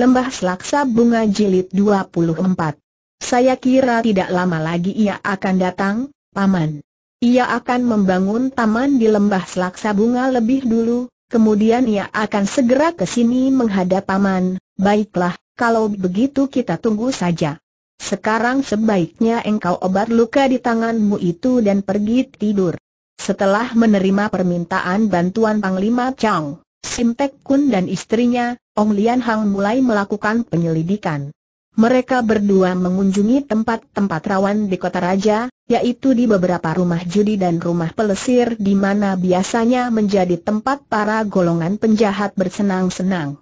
Lembah Selaksa Bunga Jilid 24. Saya kira tidak lama lagi ia akan datang, Paman. Ia akan membangun taman di Lembah Selaksa Bunga lebih dulu, kemudian ia akan segera ke sini menghadap Paman. Baiklah, kalau begitu kita tunggu saja. Sekarang sebaiknya engkau obat luka di tanganmu itu dan pergi tidur. Setelah menerima permintaan bantuan Panglima Chang, Simpek Kun dan istrinya, Ong Lian Hang mulai melakukan penyelidikan. Mereka berdua mengunjungi tempat-tempat rawan di kota raja, yaitu di beberapa rumah judi dan rumah pelesir di mana biasanya menjadi tempat para golongan penjahat bersenang-senang.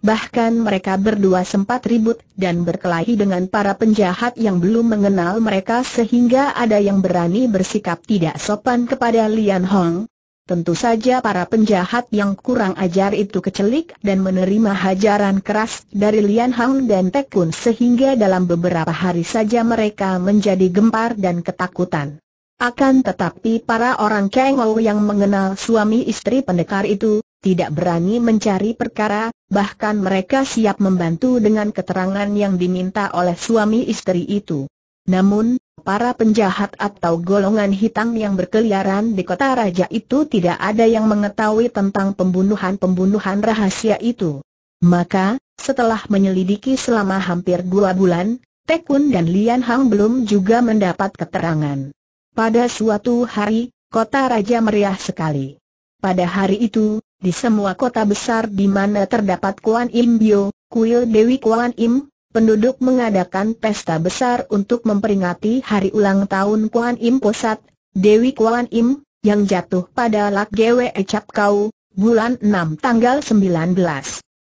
Bahkan mereka berdua sempat ribut dan berkelahi dengan para penjahat yang belum mengenal mereka sehingga ada yang berani bersikap tidak sopan kepada Lian Hong, Tentu saja para penjahat yang kurang ajar itu kecelik dan menerima hajaran keras dari Lian Hang dan Tekun sehingga dalam beberapa hari saja mereka menjadi gempar dan ketakutan. Akan tetapi para orang Kengou yang mengenal suami istri pendekar itu, tidak berani mencari perkara, bahkan mereka siap membantu dengan keterangan yang diminta oleh suami istri itu. Namun, para penjahat atau golongan hitam yang berkeliaran di kota raja itu tidak ada yang mengetahui tentang pembunuhan-pembunuhan rahasia itu. Maka, setelah menyelidiki selama hampir dua bulan, Tekun dan Lian Hang belum juga mendapat keterangan. Pada suatu hari, kota raja meriah sekali. Pada hari itu, di semua kota besar di mana terdapat Kuan Im Bio, kuil Dewi Kuan Im, penduduk mengadakan pesta besar untuk memperingati hari ulang tahun Kuan Im Posat, Dewi Kuan Im, yang jatuh pada Lak Gwe Ecap Kau, bulan 6 tanggal 19.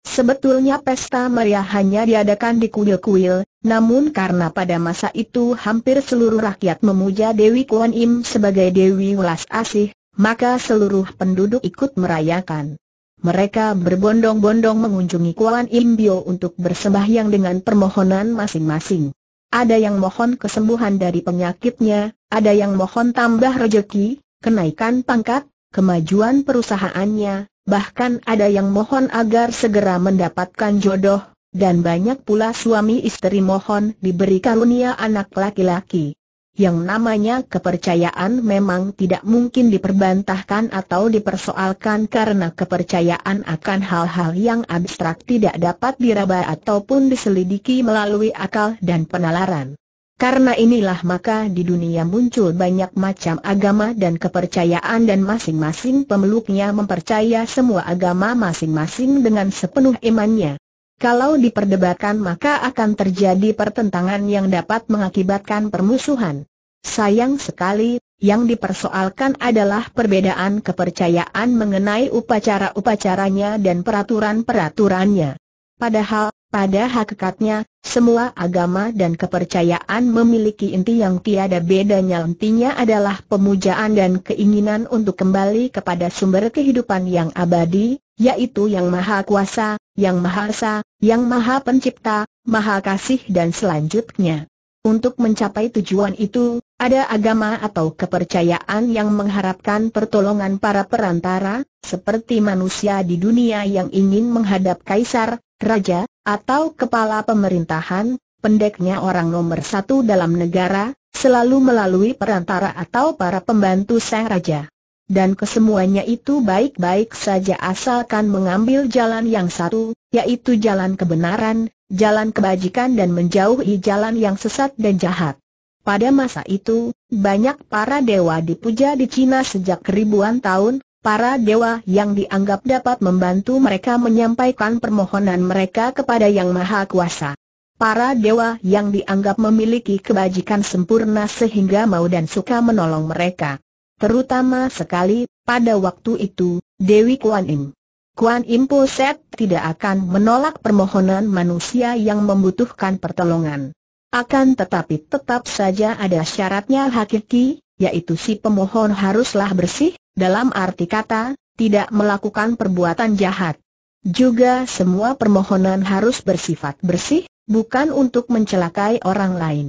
Sebetulnya pesta meriah hanya diadakan di kuil-kuil, namun karena pada masa itu hampir seluruh rakyat memuja Dewi Kuan Im sebagai Dewi Welas Asih, maka seluruh penduduk ikut merayakan. Mereka berbondong-bondong mengunjungi Kuan Im untuk bersembahyang dengan permohonan masing-masing. Ada yang mohon kesembuhan dari penyakitnya, ada yang mohon tambah rejeki, kenaikan pangkat, kemajuan perusahaannya, bahkan ada yang mohon agar segera mendapatkan jodoh, dan banyak pula suami istri mohon diberi karunia anak laki-laki yang namanya kepercayaan memang tidak mungkin diperbantahkan atau dipersoalkan karena kepercayaan akan hal-hal yang abstrak tidak dapat diraba ataupun diselidiki melalui akal dan penalaran. Karena inilah maka di dunia muncul banyak macam agama dan kepercayaan dan masing-masing pemeluknya mempercaya semua agama masing-masing dengan sepenuh imannya. Kalau diperdebatkan maka akan terjadi pertentangan yang dapat mengakibatkan permusuhan. Sayang sekali, yang dipersoalkan adalah perbedaan kepercayaan mengenai upacara-upacaranya dan peraturan-peraturannya. Padahal, pada hakikatnya, semua agama dan kepercayaan memiliki inti yang tiada bedanya intinya adalah pemujaan dan keinginan untuk kembali kepada sumber kehidupan yang abadi, yaitu yang maha kuasa, yang maha esa, yang maha pencipta, maha kasih dan selanjutnya. Untuk mencapai tujuan itu, ada agama atau kepercayaan yang mengharapkan pertolongan para perantara, seperti manusia di dunia yang ingin menghadap kaisar, raja, atau kepala pemerintahan, pendeknya orang nomor satu dalam negara, selalu melalui perantara atau para pembantu sang raja. Dan kesemuanya itu baik-baik saja asalkan mengambil jalan yang satu, yaitu jalan kebenaran, jalan kebajikan dan menjauhi jalan yang sesat dan jahat. Pada masa itu, banyak para dewa dipuja di Cina sejak ribuan tahun, para dewa yang dianggap dapat membantu mereka menyampaikan permohonan mereka kepada Yang Maha Kuasa. Para dewa yang dianggap memiliki kebajikan sempurna sehingga mau dan suka menolong mereka. Terutama sekali, pada waktu itu, Dewi Kuan Im. Kuan Im Poset tidak akan menolak permohonan manusia yang membutuhkan pertolongan. Akan tetapi tetap saja ada syaratnya hakiki, yaitu si pemohon haruslah bersih, dalam arti kata, tidak melakukan perbuatan jahat. Juga semua permohonan harus bersifat bersih, bukan untuk mencelakai orang lain.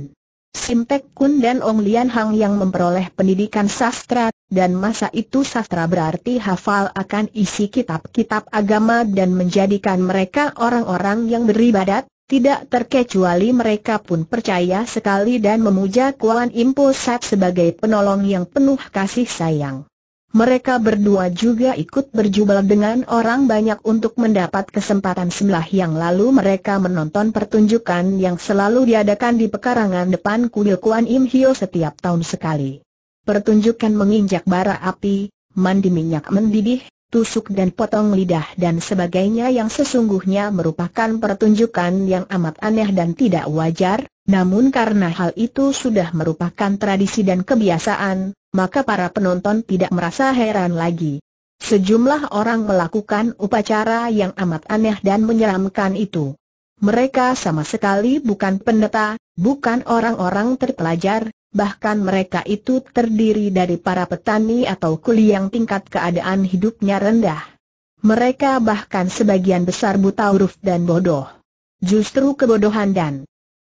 Simpek Kun dan Ong Lian Hang yang memperoleh pendidikan sastra, dan masa itu sastra berarti hafal akan isi kitab-kitab agama dan menjadikan mereka orang-orang yang beribadat, tidak terkecuali mereka pun percaya sekali dan memuja Kuan Impo Sat sebagai penolong yang penuh kasih sayang. Mereka berdua juga ikut berjubel dengan orang banyak untuk mendapat kesempatan sebelah yang lalu mereka menonton pertunjukan yang selalu diadakan di pekarangan depan kuil Kuan Im Hio setiap tahun sekali. Pertunjukan menginjak bara api, mandi minyak mendidih, tusuk dan potong lidah dan sebagainya yang sesungguhnya merupakan pertunjukan yang amat aneh dan tidak wajar, namun karena hal itu sudah merupakan tradisi dan kebiasaan, maka para penonton tidak merasa heran lagi. Sejumlah orang melakukan upacara yang amat aneh dan menyeramkan itu. Mereka sama sekali bukan pendeta, bukan orang-orang terpelajar, bahkan mereka itu terdiri dari para petani atau kuli yang tingkat keadaan hidupnya rendah. Mereka bahkan sebagian besar buta huruf dan bodoh. Justru kebodohan dan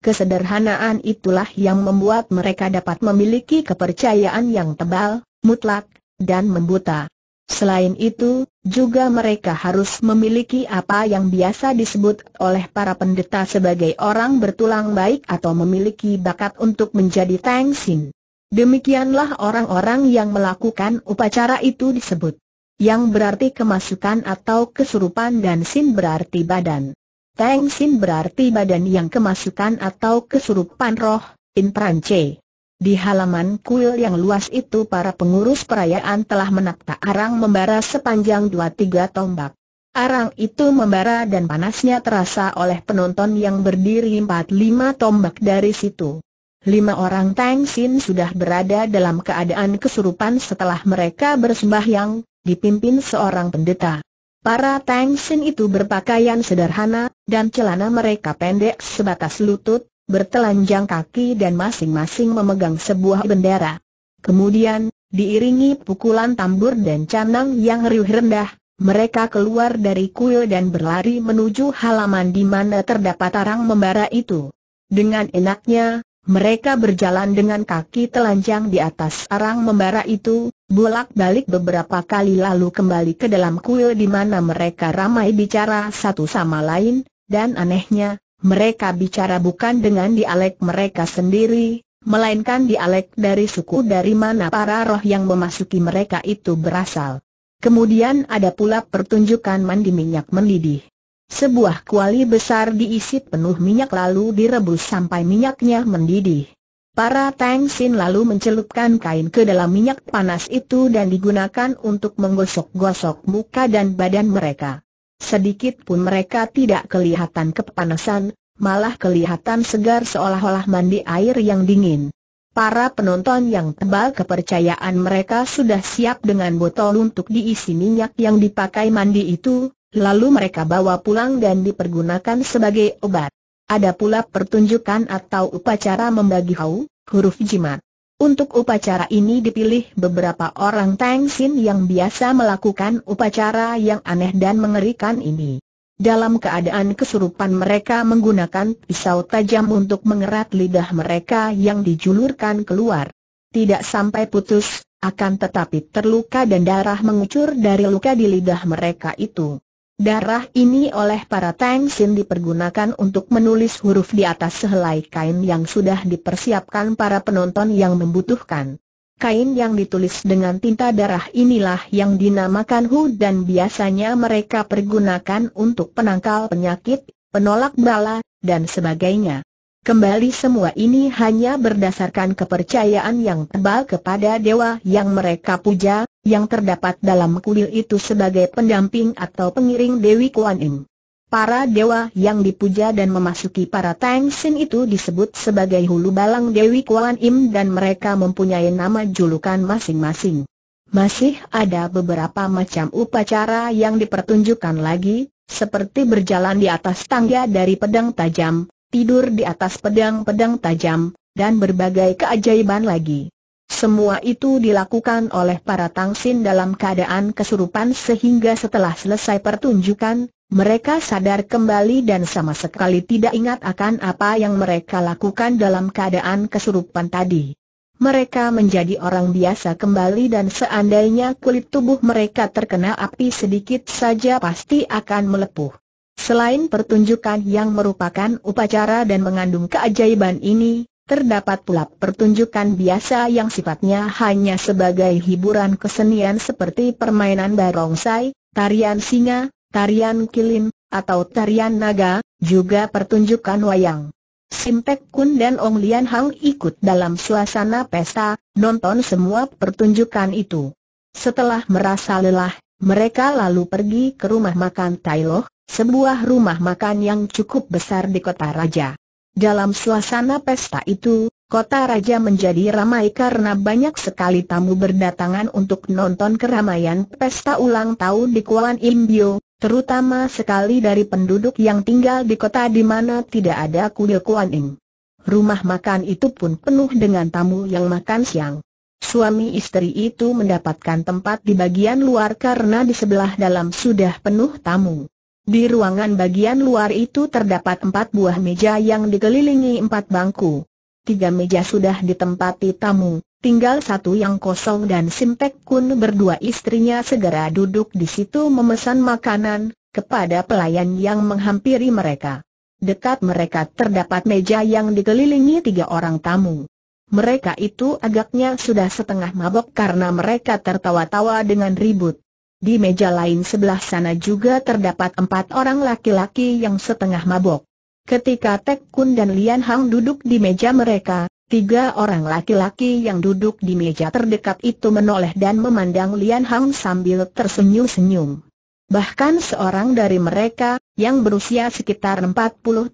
Kesederhanaan itulah yang membuat mereka dapat memiliki kepercayaan yang tebal, mutlak, dan membuta. Selain itu, juga mereka harus memiliki apa yang biasa disebut oleh para pendeta sebagai orang bertulang baik atau memiliki bakat untuk menjadi tangsin. Demikianlah orang-orang yang melakukan upacara itu disebut. Yang berarti kemasukan atau kesurupan dan sin berarti badan. Tang Sin berarti badan yang kemasukan atau kesurupan roh, in Prance. Di halaman kuil yang luas itu para pengurus perayaan telah menakta arang membara sepanjang dua tiga tombak. Arang itu membara dan panasnya terasa oleh penonton yang berdiri empat lima tombak dari situ. Lima orang Tang Sin sudah berada dalam keadaan kesurupan setelah mereka bersembahyang, dipimpin seorang pendeta. Para Sin itu berpakaian sederhana, dan celana mereka pendek sebatas lutut, bertelanjang kaki dan masing-masing memegang sebuah bendera. Kemudian, diiringi pukulan tambur dan canang yang riuh rendah, mereka keluar dari kuil dan berlari menuju halaman di mana terdapat arang membara itu. Dengan enaknya, mereka berjalan dengan kaki telanjang di atas arang membara itu, bolak-balik beberapa kali lalu kembali ke dalam kuil di mana mereka ramai bicara satu sama lain, dan anehnya, mereka bicara bukan dengan dialek mereka sendiri, melainkan dialek dari suku dari mana para roh yang memasuki mereka itu berasal. Kemudian ada pula pertunjukan mandi minyak mendidih. Sebuah kuali besar diisi penuh minyak lalu direbus sampai minyaknya mendidih. Para Tang Sin lalu mencelupkan kain ke dalam minyak panas itu dan digunakan untuk menggosok-gosok muka dan badan mereka. Sedikit pun mereka tidak kelihatan kepanasan, malah kelihatan segar seolah-olah mandi air yang dingin. Para penonton yang tebal kepercayaan mereka sudah siap dengan botol untuk diisi minyak yang dipakai mandi itu, lalu mereka bawa pulang dan dipergunakan sebagai obat. Ada pula pertunjukan atau upacara membagi hau, huruf jimat. Untuk upacara ini dipilih beberapa orang Tangsin yang biasa melakukan upacara yang aneh dan mengerikan ini. Dalam keadaan kesurupan mereka menggunakan pisau tajam untuk mengerat lidah mereka yang dijulurkan keluar. Tidak sampai putus, akan tetapi terluka dan darah mengucur dari luka di lidah mereka itu. Darah ini oleh para Tang Sin dipergunakan untuk menulis huruf di atas sehelai kain yang sudah dipersiapkan para penonton yang membutuhkan. Kain yang ditulis dengan tinta darah inilah yang dinamakan Hu dan biasanya mereka pergunakan untuk penangkal penyakit, penolak bala, dan sebagainya. Kembali semua ini hanya berdasarkan kepercayaan yang tebal kepada dewa yang mereka puja, yang terdapat dalam kuil itu sebagai pendamping atau pengiring Dewi Kuan Im. Para dewa yang dipuja dan memasuki para Tang Sin itu disebut sebagai hulu balang Dewi Kuan Im dan mereka mempunyai nama julukan masing-masing. Masih ada beberapa macam upacara yang dipertunjukkan lagi, seperti berjalan di atas tangga dari pedang tajam, tidur di atas pedang-pedang tajam, dan berbagai keajaiban lagi. Semua itu dilakukan oleh para tangsin dalam keadaan kesurupan sehingga setelah selesai pertunjukan, mereka sadar kembali dan sama sekali tidak ingat akan apa yang mereka lakukan dalam keadaan kesurupan tadi. Mereka menjadi orang biasa kembali dan seandainya kulit tubuh mereka terkena api sedikit saja pasti akan melepuh. Selain pertunjukan yang merupakan upacara dan mengandung keajaiban ini, terdapat pula pertunjukan biasa yang sifatnya hanya sebagai hiburan kesenian seperti permainan barongsai, tarian singa, tarian kilin, atau tarian naga, juga pertunjukan wayang. Simpek Kun dan Ong Lian Hang ikut dalam suasana pesta, nonton semua pertunjukan itu. Setelah merasa lelah, mereka lalu pergi ke rumah makan Tai Loh, sebuah rumah makan yang cukup besar di kota raja. Dalam suasana pesta itu, kota raja menjadi ramai karena banyak sekali tamu berdatangan untuk nonton keramaian pesta ulang tahun di Kuala Imbio, terutama sekali dari penduduk yang tinggal di kota di mana tidak ada kuil Kuan Im. Rumah makan itu pun penuh dengan tamu yang makan siang. Suami istri itu mendapatkan tempat di bagian luar karena di sebelah dalam sudah penuh tamu. Di ruangan bagian luar itu terdapat empat buah meja yang dikelilingi empat bangku. Tiga meja sudah ditempati tamu, tinggal satu yang kosong dan Simpek Kun berdua istrinya segera duduk di situ memesan makanan, kepada pelayan yang menghampiri mereka. Dekat mereka terdapat meja yang dikelilingi tiga orang tamu. Mereka itu agaknya sudah setengah mabok karena mereka tertawa-tawa dengan ribut. Di meja lain sebelah sana juga terdapat empat orang laki-laki yang setengah mabok. Ketika Tek Kun dan Lian Hang duduk di meja mereka, tiga orang laki-laki yang duduk di meja terdekat itu menoleh dan memandang Lian Hang sambil tersenyum-senyum. Bahkan seorang dari mereka, yang berusia sekitar 40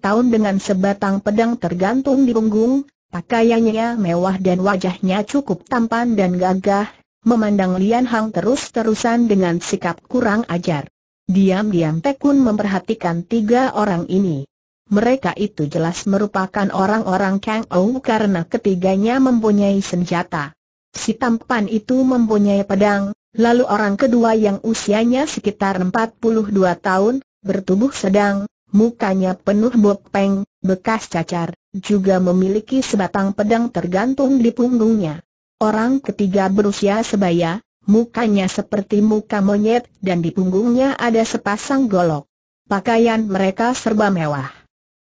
tahun dengan sebatang pedang tergantung di punggung, pakaiannya mewah dan wajahnya cukup tampan dan gagah, memandang Lian Hang terus-terusan dengan sikap kurang ajar. Diam-diam Tekun memperhatikan tiga orang ini. Mereka itu jelas merupakan orang-orang Kang Ou karena ketiganya mempunyai senjata. Si tampan itu mempunyai pedang, lalu orang kedua yang usianya sekitar 42 tahun, bertubuh sedang, mukanya penuh bopeng, bekas cacar, juga memiliki sebatang pedang tergantung di punggungnya. Orang ketiga berusia sebaya, mukanya seperti muka monyet dan di punggungnya ada sepasang golok. Pakaian mereka serba mewah.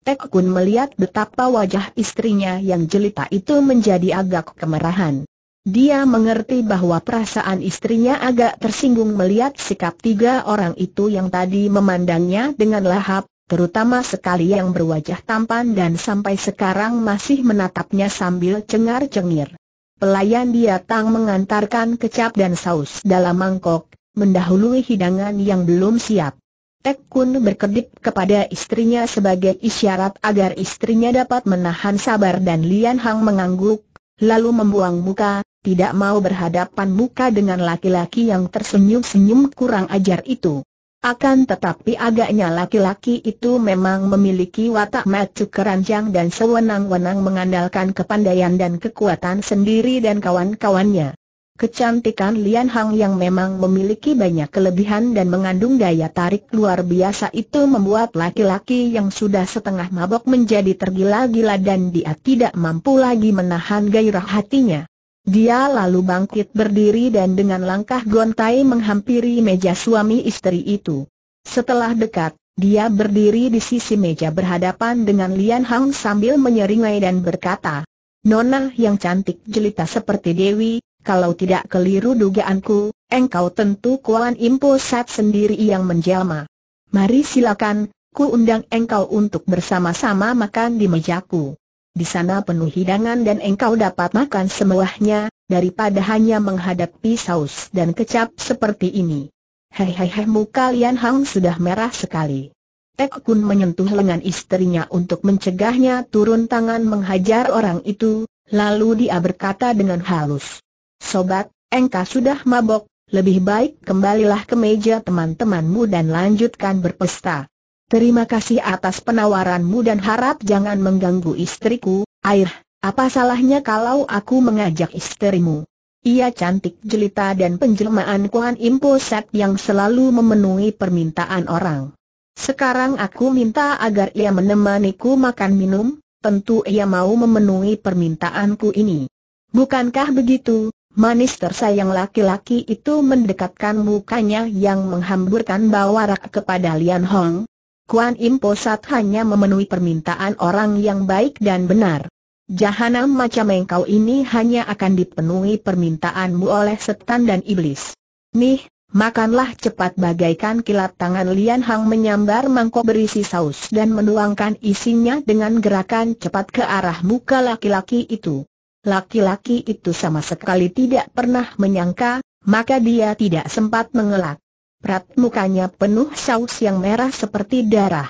Tek Kun melihat betapa wajah istrinya yang jelita itu menjadi agak kemerahan. Dia mengerti bahwa perasaan istrinya agak tersinggung melihat sikap tiga orang itu yang tadi memandangnya dengan lahap, terutama sekali yang berwajah tampan dan sampai sekarang masih menatapnya sambil cengar-cengir. Pelayan datang mengantarkan kecap dan saus dalam mangkok, mendahului hidangan yang belum siap. Tek Kun berkedip kepada istrinya sebagai isyarat agar istrinya dapat menahan sabar dan Lian Hang mengangguk, lalu membuang muka, tidak mau berhadapan muka dengan laki-laki yang tersenyum-senyum kurang ajar itu. Akan tetapi agaknya laki-laki itu memang memiliki watak macu keranjang dan sewenang-wenang mengandalkan kepandaian dan kekuatan sendiri dan kawan-kawannya. Kecantikan Lian Hang yang memang memiliki banyak kelebihan dan mengandung daya tarik luar biasa itu membuat laki-laki yang sudah setengah mabok menjadi tergila-gila dan dia tidak mampu lagi menahan gairah hatinya. Dia lalu bangkit berdiri dan dengan langkah gontai menghampiri meja suami istri itu. Setelah dekat, dia berdiri di sisi meja berhadapan dengan Lian Hang sambil menyeringai dan berkata, Nona yang cantik jelita seperti Dewi, kalau tidak keliru dugaanku, engkau tentu Kuan Impo sendiri yang menjelma. Mari silakan, ku undang engkau untuk bersama-sama makan di mejaku. Di sana penuh hidangan dan engkau dapat makan semuanya, daripada hanya menghadapi saus dan kecap seperti ini. muka kalian Hang sudah merah sekali. Tek Kun menyentuh lengan istrinya untuk mencegahnya turun tangan menghajar orang itu, lalu dia berkata dengan halus. Sobat, engkau sudah mabok, lebih baik kembalilah ke meja teman-temanmu dan lanjutkan berpesta. Terima kasih atas penawaranmu dan harap jangan mengganggu istriku, air, apa salahnya kalau aku mengajak istrimu? Ia cantik jelita dan penjelmaan Kuan Impo Set yang selalu memenuhi permintaan orang. Sekarang aku minta agar ia menemaniku makan minum, tentu ia mau memenuhi permintaanku ini. Bukankah begitu, manis tersayang laki-laki itu mendekatkan mukanya yang menghamburkan bawarak kepada Lian Hong, Kuan Im Posat hanya memenuhi permintaan orang yang baik dan benar. Jahanam macam engkau ini hanya akan dipenuhi permintaanmu oleh setan dan iblis. Nih, makanlah cepat bagaikan kilat tangan Lian Hang menyambar mangkok berisi saus dan menuangkan isinya dengan gerakan cepat ke arah muka laki-laki itu. Laki-laki itu sama sekali tidak pernah menyangka, maka dia tidak sempat mengelak. Prat mukanya penuh saus yang merah seperti darah.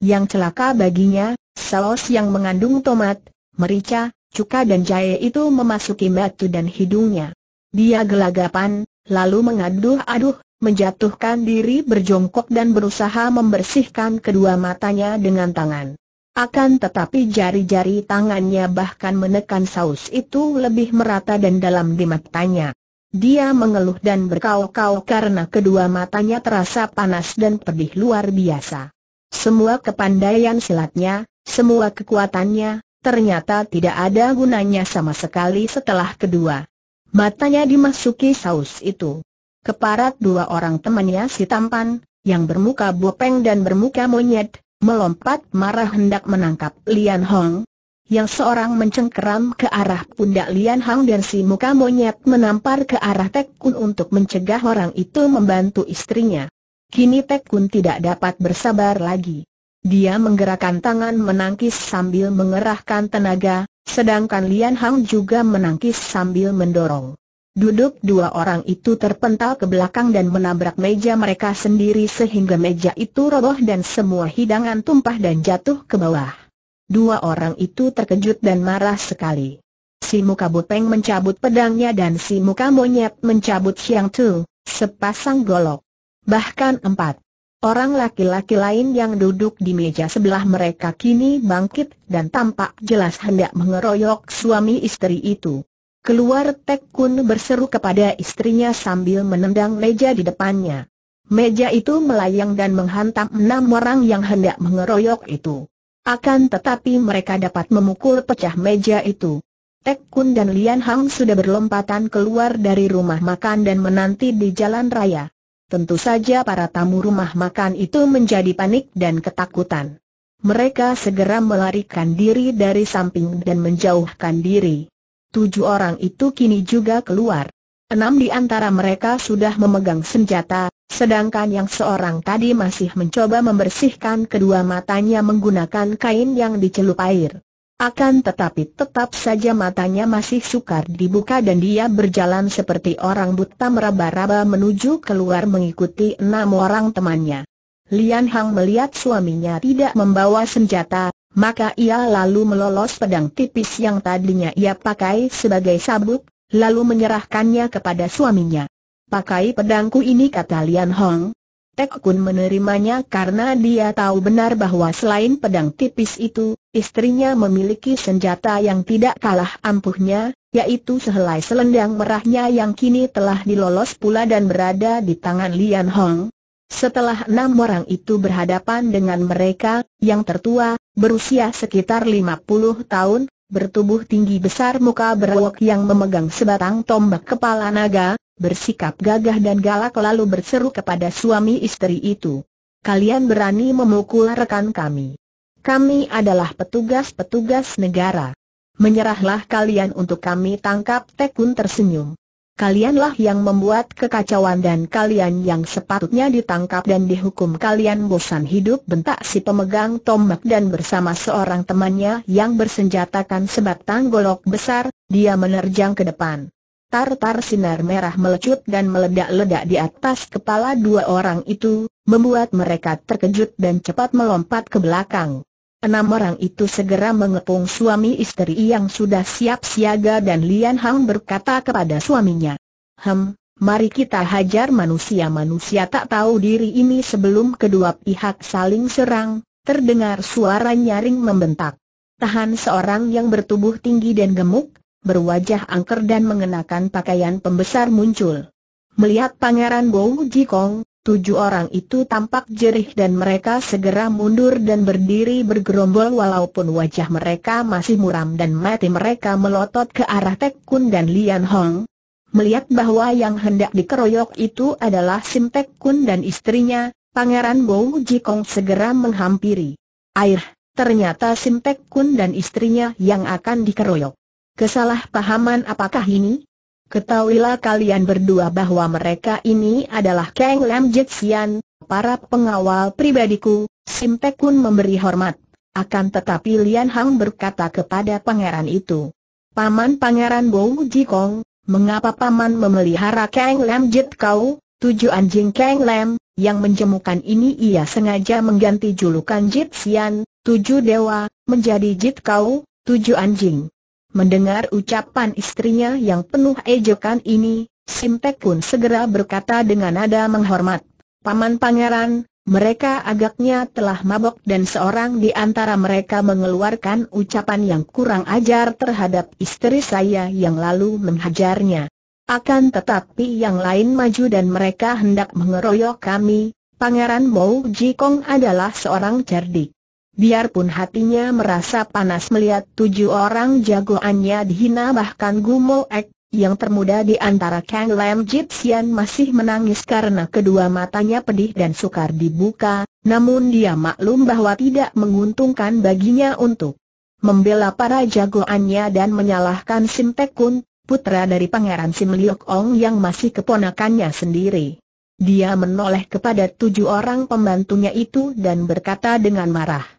Yang celaka baginya, saus yang mengandung tomat, merica, cuka dan jahe itu memasuki batu dan hidungnya. Dia gelagapan, lalu mengaduh-aduh, menjatuhkan diri berjongkok dan berusaha membersihkan kedua matanya dengan tangan. Akan tetapi jari-jari tangannya bahkan menekan saus itu lebih merata dan dalam di matanya. Dia mengeluh dan berkau-kau karena kedua matanya terasa panas dan pedih luar biasa. Semua kepandaian silatnya, semua kekuatannya, ternyata tidak ada gunanya sama sekali setelah kedua. Matanya dimasuki saus itu. Keparat dua orang temannya si tampan, yang bermuka bopeng dan bermuka monyet, melompat marah hendak menangkap Lian Hong, yang seorang mencengkeram ke arah pundak Lian Hang dan si muka monyet menampar ke arah Tek Kun untuk mencegah orang itu membantu istrinya. Kini Tek Kun tidak dapat bersabar lagi. Dia menggerakkan tangan menangkis sambil mengerahkan tenaga, sedangkan Lian Hang juga menangkis sambil mendorong. Duduk dua orang itu terpental ke belakang dan menabrak meja mereka sendiri sehingga meja itu roboh dan semua hidangan tumpah dan jatuh ke bawah. Dua orang itu terkejut dan marah sekali. Si muka buteng mencabut pedangnya dan si muka monyet mencabut siang tu, sepasang golok. Bahkan empat. Orang laki-laki lain yang duduk di meja sebelah mereka kini bangkit dan tampak jelas hendak mengeroyok suami istri itu. Keluar Tek Kun berseru kepada istrinya sambil menendang meja di depannya. Meja itu melayang dan menghantam enam orang yang hendak mengeroyok itu. Akan tetapi mereka dapat memukul pecah meja itu. Tek Kun dan Lian Hang sudah berlompatan keluar dari rumah makan dan menanti di jalan raya. Tentu saja para tamu rumah makan itu menjadi panik dan ketakutan. Mereka segera melarikan diri dari samping dan menjauhkan diri. Tujuh orang itu kini juga keluar. Enam di antara mereka sudah memegang senjata, Sedangkan yang seorang tadi masih mencoba membersihkan kedua matanya menggunakan kain yang dicelup air. Akan tetapi tetap saja matanya masih sukar dibuka dan dia berjalan seperti orang buta meraba-raba menuju keluar mengikuti enam orang temannya. Lian Hang melihat suaminya tidak membawa senjata, maka ia lalu melolos pedang tipis yang tadinya ia pakai sebagai sabuk, lalu menyerahkannya kepada suaminya pakai pedangku ini kata Lian Hong. Tek Kun menerimanya karena dia tahu benar bahwa selain pedang tipis itu, istrinya memiliki senjata yang tidak kalah ampuhnya, yaitu sehelai selendang merahnya yang kini telah dilolos pula dan berada di tangan Lian Hong. Setelah enam orang itu berhadapan dengan mereka, yang tertua, berusia sekitar lima puluh tahun, bertubuh tinggi besar muka berwok yang memegang sebatang tombak kepala naga, bersikap gagah dan galak lalu berseru kepada suami istri itu. Kalian berani memukul rekan kami. Kami adalah petugas-petugas negara. Menyerahlah kalian untuk kami tangkap Tekun tersenyum. Kalianlah yang membuat kekacauan dan kalian yang sepatutnya ditangkap dan dihukum Kalian bosan hidup bentak si pemegang tombak dan bersama seorang temannya yang bersenjatakan sebatang golok besar, dia menerjang ke depan tar sinar merah melecut dan meledak-ledak di atas kepala dua orang itu, membuat mereka terkejut dan cepat melompat ke belakang. Enam orang itu segera mengepung suami istri yang sudah siap siaga dan Lian Hang berkata kepada suaminya. Hem, mari kita hajar manusia-manusia tak tahu diri ini sebelum kedua pihak saling serang, terdengar suara nyaring membentak. Tahan seorang yang bertubuh tinggi dan gemuk, berwajah angker dan mengenakan pakaian pembesar muncul. Melihat Pangeran Bow Jikong, tujuh orang itu tampak jerih dan mereka segera mundur dan berdiri bergerombol walaupun wajah mereka masih muram dan mati mereka melotot ke arah Tek Kun dan Lian Hong. Melihat bahwa yang hendak dikeroyok itu adalah Sim Tek Kun dan istrinya, Pangeran Bow Jikong segera menghampiri. Air, ternyata Sim Tek Kun dan istrinya yang akan dikeroyok. Kesalahpahaman apakah ini? Ketahuilah kalian berdua bahwa mereka ini adalah Kang Lam Jetsian, para pengawal pribadiku, Sim Kun memberi hormat. Akan tetapi Lian Hang berkata kepada pangeran itu, Paman Pangeran Bou Jikong, mengapa Paman memelihara Kang Lam Jet kau, tujuh anjing Kang Lam, yang menjemukan ini ia sengaja mengganti julukan Jit tujuh dewa, menjadi Jit kau, tujuh anjing. Mendengar ucapan istrinya yang penuh ejekan ini, Simtek pun segera berkata dengan nada menghormat, Paman Pangeran, mereka agaknya telah mabok dan seorang di antara mereka mengeluarkan ucapan yang kurang ajar terhadap istri saya yang lalu menghajarnya. Akan tetapi yang lain maju dan mereka hendak mengeroyok kami, Pangeran Bo Jikong adalah seorang cerdik. Biarpun hatinya merasa panas melihat tujuh orang jagoannya dihina bahkan Gumo Ek, yang termuda di antara Kang Lam Jipsian masih menangis karena kedua matanya pedih dan sukar dibuka, namun dia maklum bahwa tidak menguntungkan baginya untuk membela para jagoannya dan menyalahkan Sim Tek Kun, putra dari Pangeran Sim Liok Ong yang masih keponakannya sendiri. Dia menoleh kepada tujuh orang pembantunya itu dan berkata dengan marah.